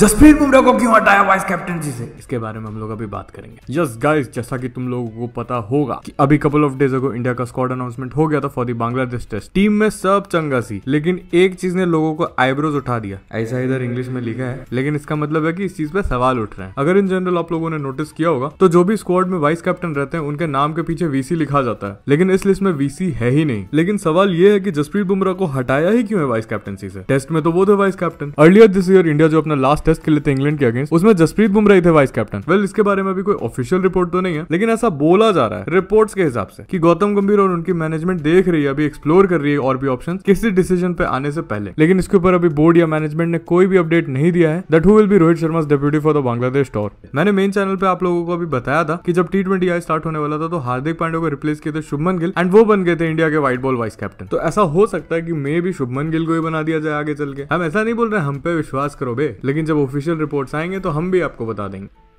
जसप्रीत बुमराह को क्यों हटाया वाइस कैप्टनसी से इसके बारे में हम लोग अभी बात करेंगे यस गाइस जैसा कि तुम लोगों को पता होगा कि अभी couple of days ago India का स्क्वाड अनाउंसमेंट हो गया था for the Bangladesh test team में सब चंगा सी लेकिन एक चीज ने लोगों को आईब्रोज उठा दिया ऐसा इधर इंग्लिश में लिखा है लेकिन इसका मतलब है की इस चीज पे सवाल उठ रहे हैं अगर इन जनरल आप लोगों ने नोटिस किया होगा तो जो भी स्क्वाड में वाइस कैप्टन रहते हैं उनके नाम के पीछे वीसी लिखा जाता है लेकिन इस लिस्ट में वीसी है ही नहीं लेकिन सवाल ये है की जसप्रीत बुमराह को हटाया ही क्यों है वाइस कैप्टनसी से टेस्ट में तो वो थे vice captain earlier this year India जो अपना लास्ट टेस्ट खेले थे इंग्लैंड के अगेंस्ट उसमें जसप्रीत बुमराह थे वाइस कैप्टन वेल इसके बारे में भी कोई ऑफिशियल रिपोर्ट तो नहीं है लेकिन ऐसा बोला जा रहा है रिपोर्ट्स के हिसाब से कि गौतम गंभीर और उनकी मैनेजमेंट देख रही है अभी एक्सप्लोर कर रही है और भी ऑप्शन किसी डिसीजन पे आने से पहले लेकिन इसके ऊपर अभी बोर्ड या मैनेजमेंट ने कोई भी अपडेट नहीं दिया है that who will be Rohit Sharma deputy for the Bangladesh tour मैंने मेन चैनल पे आप लोगों को अभी बताया था कि जब टी ट्वेंटी आई स्टार्ट होने वाला था तो हार्दिक पांडे को रिप्लेस किए थे शुभमन गिल एंड वो बन गए थे इंडिया के व्हाइट बॉल वाइस कैप्टन तो ऐसा हो सकता है कि मे भी शुभमन गिल को ही बना दिया जाए आगे चल के हम ऐसा नहीं बोल रहे हम पे विश्वास करो बे लेकिन जब जब ऑफिशियल रिपोर्ट्स आएंगे तो हम भी आपको बता देंगे